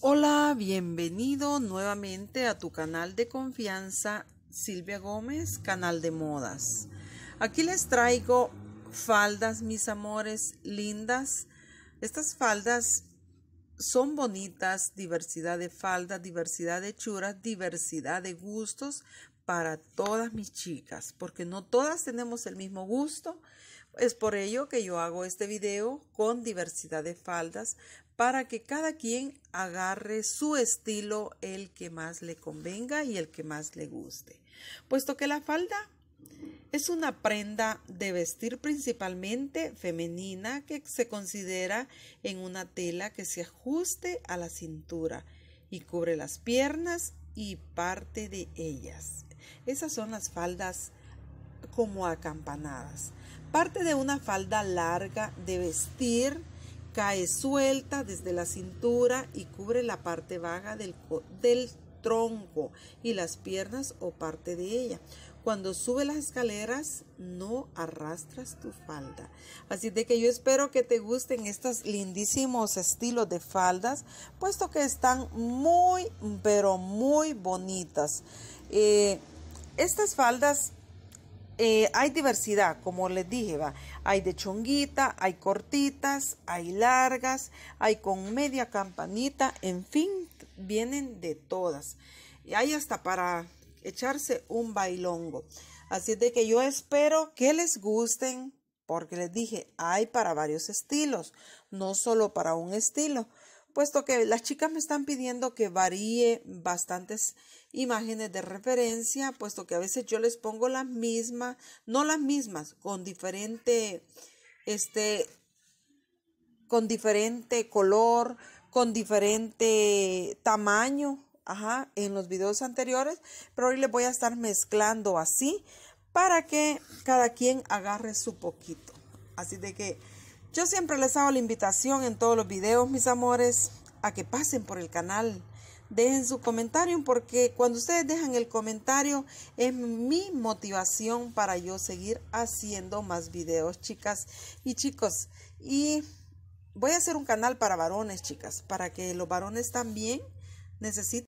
Hola, bienvenido nuevamente a tu canal de confianza Silvia Gómez, canal de modas. Aquí les traigo faldas, mis amores, lindas. Estas faldas son bonitas, diversidad de faldas, diversidad de hechuras, diversidad de gustos para todas mis chicas, porque no todas tenemos el mismo gusto. Es por ello que yo hago este video con diversidad de faldas para que cada quien agarre su estilo, el que más le convenga y el que más le guste. Puesto que la falda es una prenda de vestir principalmente femenina que se considera en una tela que se ajuste a la cintura y cubre las piernas y parte de ellas. Esas son las faldas como acampanadas. Parte de una falda larga de vestir cae suelta desde la cintura y cubre la parte baja del, del tronco y las piernas o parte de ella. Cuando sube las escaleras no arrastras tu falda. Así de que yo espero que te gusten estos lindísimos estilos de faldas, puesto que están muy, pero muy bonitas. Eh, estas faldas eh, hay diversidad, como les dije, va. Hay de chonguita, hay cortitas, hay largas, hay con media campanita, en fin, vienen de todas. Y hay hasta para echarse un bailongo. Así de que yo espero que les gusten, porque les dije, hay para varios estilos, no solo para un estilo, puesto que las chicas me están pidiendo que varíe bastantes imágenes de referencia, puesto que a veces yo les pongo las mismas, no las mismas, con diferente, este, con diferente color, con diferente tamaño, ajá, en los videos anteriores, pero hoy les voy a estar mezclando así para que cada quien agarre su poquito. Así de que yo siempre les hago la invitación en todos los videos, mis amores, a que pasen por el canal. Dejen su comentario porque cuando ustedes dejan el comentario es mi motivación para yo seguir haciendo más videos, chicas y chicos. Y Voy a hacer un canal para varones, chicas, para que los varones también necesiten